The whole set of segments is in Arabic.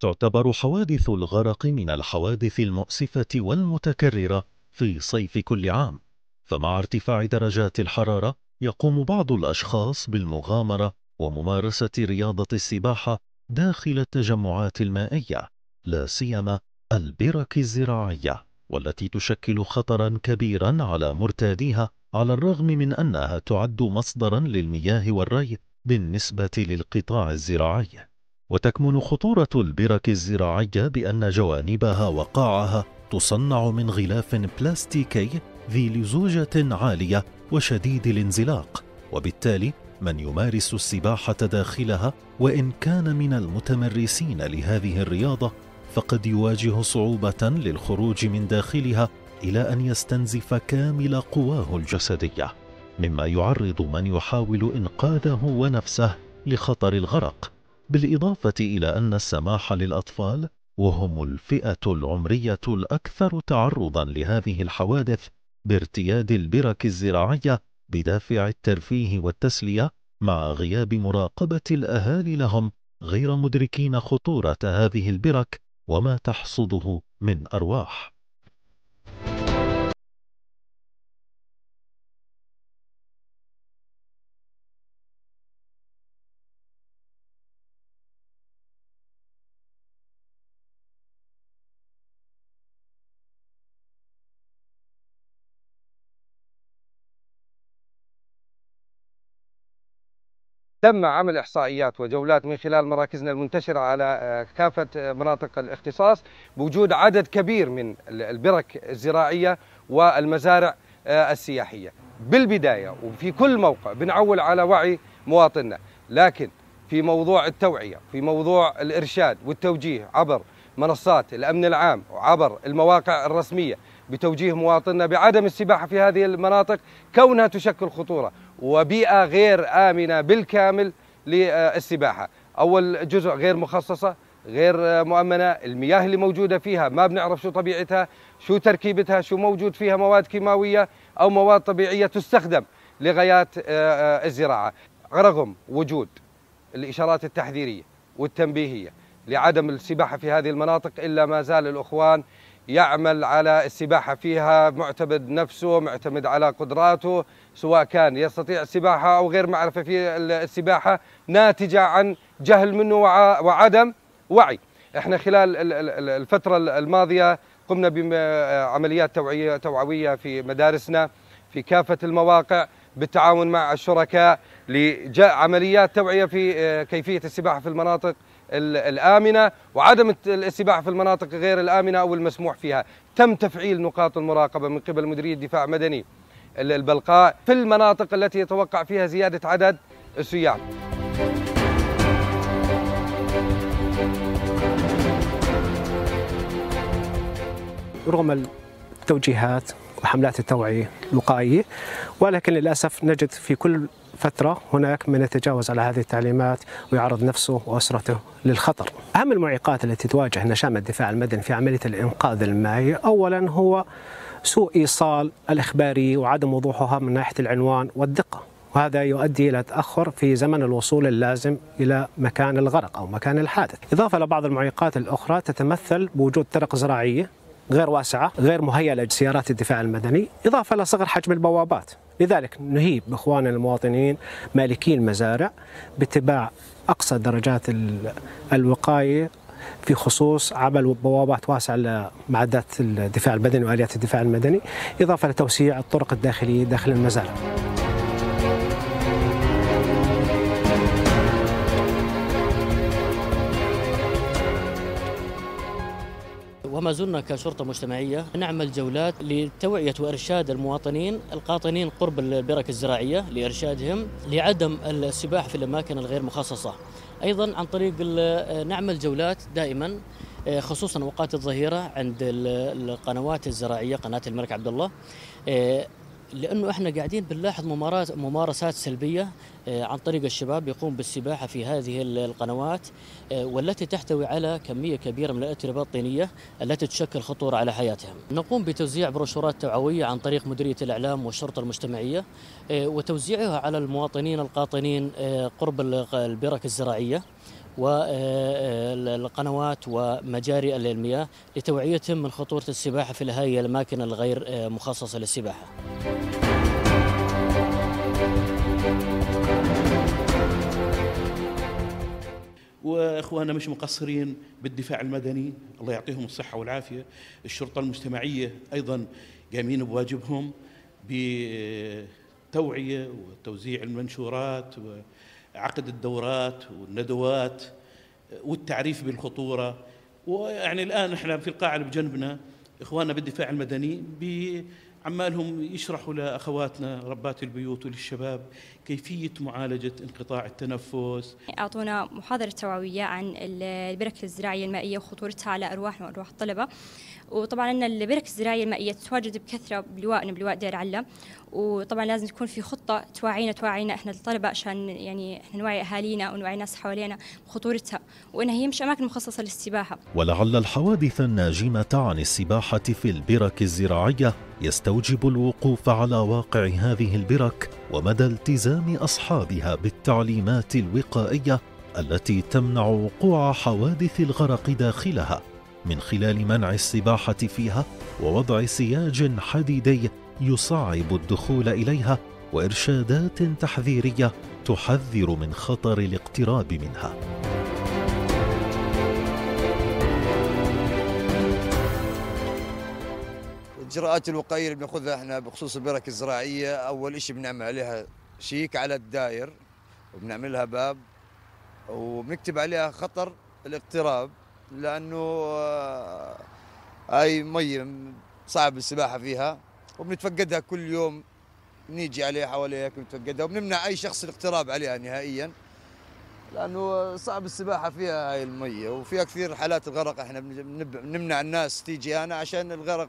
تعتبر حوادث الغرق من الحوادث المؤسفة والمتكررة في صيف كل عام فمع ارتفاع درجات الحرارة يقوم بعض الأشخاص بالمغامرة وممارسة رياضة السباحة داخل التجمعات المائية لا سيما البرك الزراعية والتي تشكل خطرا كبيرا على مرتاديها على الرغم من أنها تعد مصدرا للمياه والري بالنسبة للقطاع الزراعي وتكمن خطورة البرك الزراعية بأن جوانبها وقاعها تصنع من غلاف بلاستيكي ذي لزوجة عالية وشديد الانزلاق وبالتالي من يمارس السباحة داخلها وإن كان من المتمرسين لهذه الرياضة فقد يواجه صعوبة للخروج من داخلها إلى أن يستنزف كامل قواه الجسدية مما يعرض من يحاول إنقاذه ونفسه لخطر الغرق بالإضافة إلى أن السماح للأطفال وهم الفئة العمرية الأكثر تعرضا لهذه الحوادث بارتياد البرك الزراعية بدافع الترفيه والتسلية مع غياب مراقبة الأهالي لهم غير مدركين خطورة هذه البرك وما تحصده من أرواح تم عمل إحصائيات وجولات من خلال مراكزنا المنتشرة على آه، كافة آه، مناطق الاختصاص بوجود عدد كبير من البرك الزراعية والمزارع آه، السياحية بالبداية وفي كل موقع بنعول على وعي مواطننا لكن في موضوع التوعية في موضوع الإرشاد والتوجيه عبر منصات الأمن العام وعبر المواقع الرسمية بتوجيه مواطننا بعدم السباحة في هذه المناطق كونها تشكل خطورة وبيئة غير آمنة بالكامل للسباحة أول جزء غير مخصصة غير مؤمنة المياه اللي موجودة فيها ما بنعرف شو طبيعتها شو تركيبتها شو موجود فيها مواد كيماوية أو مواد طبيعية تستخدم لغايات آه، آه، الزراعة رغم وجود الإشارات التحذيرية والتنبيهية لعدم السباحة في هذه المناطق إلا ما زال الأخوان يعمل على السباحة فيها معتمد نفسه معتمد على قدراته سواء كان يستطيع السباحة أو غير معرفة في السباحة ناتجة عن جهل منه وعدم وعي احنا خلال الفترة الماضية قمنا بعمليات آه، توعية توعوية في مدارسنا في كافة المواقع بالتعاون مع الشركاء لعمليات توعية في آه، كيفية السباحة في المناطق الآمنة وعدم السباحة في المناطق غير الآمنة أو المسموح فيها تم تفعيل نقاط المراقبة من قبل مديرية الدفاع مدني البلقاء في المناطق التي يتوقع فيها زيادة عدد السياح رغم التوجيهات وحملات التوعية الوقائية ولكن للأسف نجد في كل فترة هناك من يتجاوز على هذه التعليمات ويعرض نفسه وأسرته للخطر أهم المعيقات التي تواجه نشام الدفاع المدني في عملية الإنقاذ المائي أولا هو سوء إيصال الإخبارية وعدم وضوحها من ناحية العنوان والدقة وهذا يؤدي إلى تأخر في زمن الوصول اللازم إلى مكان الغرق أو مكان الحادث إضافة الى بعض المعيقات الأخرى تتمثل بوجود طرق زراعية غير واسعة غير مهيئة لسيارات الدفاع المدني إضافة الى صغر حجم البوابات لذلك نهيب إخواننا المواطنين مالكي المزارع باتباع أقصى درجات الوقاية في خصوص عمل بوابات واسعه لمعدات الدفاع المدني واليات الدفاع المدني اضافه لتوسيع الطرق الداخليه داخل المزارع. وما زلنا كشرطة مجتمعية نعمل جولات لتوعية وإرشاد المواطنين القاطنين قرب البرك الزراعية لإرشادهم لعدم السباحة في الأماكن الغير مخصصة ايضا عن طريق نعمل جولات دائما آه، خصوصا اوقات الظهيره عند القنوات الزراعيه قناه الملك عبد الله آه، لانه احنا قاعدين بنلاحظ ممارسات سلبيه آه، عن طريق الشباب يقوم بالسباحه في هذه القنوات آه، والتي تحتوي على كميه كبيره من الاتربه الطينيه التي تشكل خطوره على حياتهم. نقوم بتوزيع بروشورات توعويه عن طريق مديريه الاعلام والشرطه المجتمعيه آه، وتوزيعها على المواطنين القاطنين قرب البرك الزراعيه. والقنوات آه، آه، ومجاري المياه لتوعيتهم من خطورة السباحة في هذه الأماكن الغير آه، مخصصة للسباحة واخواننا مش مقصرين بالدفاع المدني الله يعطيهم الصحه والعافيه الشرطه المجتمعيه ايضا قامين بواجبهم بتوعيه وتوزيع المنشورات و عقد الدورات والندوات والتعريف بالخطوره ويعني الان احنا في القاعه اللي بجنبنا اخواننا بالدفاع المدني عمالهم يشرحوا لاخواتنا ربات البيوت وللشباب كيفيه معالجه انقطاع التنفس. اعطونا محاضره توعويه عن البرك الزراعيه المائيه وخطورتها على ارواحنا وارواح الطلبه. وطبعا ان البرك الزراعيه المائيه تتواجد بكثره بلوائنا بلواء دير عله وطبعا لازم تكون في خطه توعينا توعينا احنا الطلبه عشان يعني احنا نوعي اهالينا ونوعي الناس حوالينا بخطورتها وانها هي مش اماكن مخصصه للسباحه. ولعل الحوادث الناجمه عن السباحه في البرك الزراعيه يستوجب الوقوف على واقع هذه البرك ومدى التزام اصحابها بالتعليمات الوقائيه التي تمنع وقوع حوادث الغرق داخلها من خلال منع السباحه فيها ووضع سياج حديدي يصعب الدخول اليها وارشادات تحذيريه تحذر من خطر الاقتراب منها الاجراءات الوقائيه اللي بناخذها احنا بخصوص البرك الزراعيه اول شيء بنعمل عليها شيك على الداير وبنعملها باب وبنكتب عليها خطر الاقتراب لانه آه، هاي مي صعب السباحه فيها وبنتفقدها كل يوم بنيجي عليها حواليها بنتفقدها وبنمنع اي شخص الاقتراب عليها نهائيا لانه صعب السباحه فيها هاي الميه وفيها كثير حالات الغرق احنا بنمنع الناس تيجي هنا عشان الغرق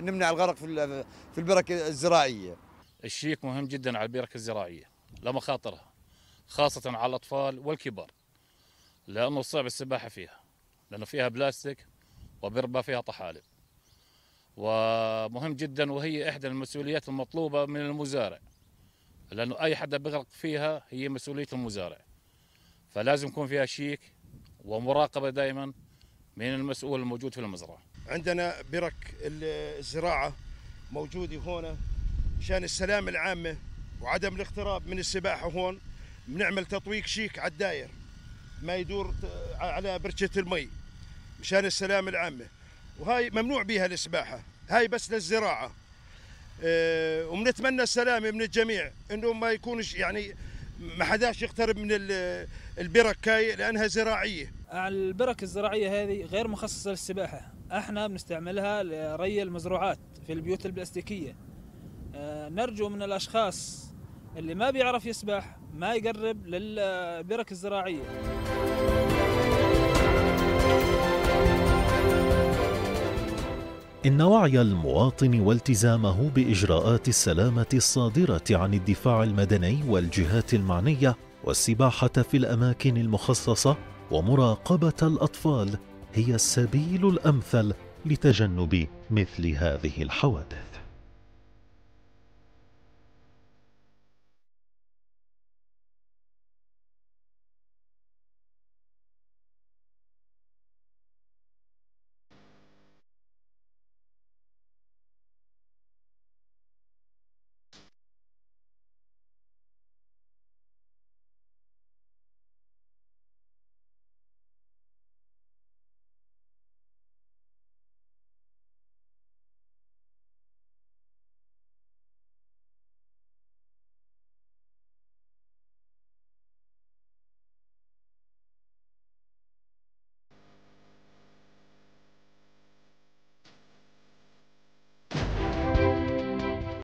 نمنع الغرق في في البرك الزراعيه. الشيك مهم جدا على البرك الزراعيه لمخاطرها خاصه على الاطفال والكبار لانه صعب السباحه فيها لانه فيها بلاستيك وبربا فيها طحالب. ومهم جدا وهي احدى المسؤوليات المطلوبه من المزارع لانه اي حدا بغرق فيها هي مسؤوليه المزارع. فلازم يكون فيها شيك ومراقبه دائما من المسؤول الموجود في المزرعه. عندنا برك الزراعه موجوده هون شان السلام العامه وعدم الاقتراب من السباحه هون بنعمل تطويق شيك على الداير ما يدور على برشه المي مشان السلام العامه وهاي ممنوع بها السباحه هاي بس للزراعه آه، وبنتمنى السلامه من الجميع انه ما يكونش يعني ما حداش يقترب من البرك هاي لانها زراعيه البرك الزراعيه هذه غير مخصصه للسباحه احنا بنستعملها لري المزروعات في البيوت البلاستيكيه آه، نرجو من الاشخاص اللي ما بيعرف يسبح ما يقرب للبرك الزراعيه إن وعي المواطن والتزامه بإجراءات السلامة الصادرة عن الدفاع المدني والجهات المعنية والسباحة في الأماكن المخصصة ومراقبة الأطفال هي السبيل الأمثل لتجنب مثل هذه الحوادث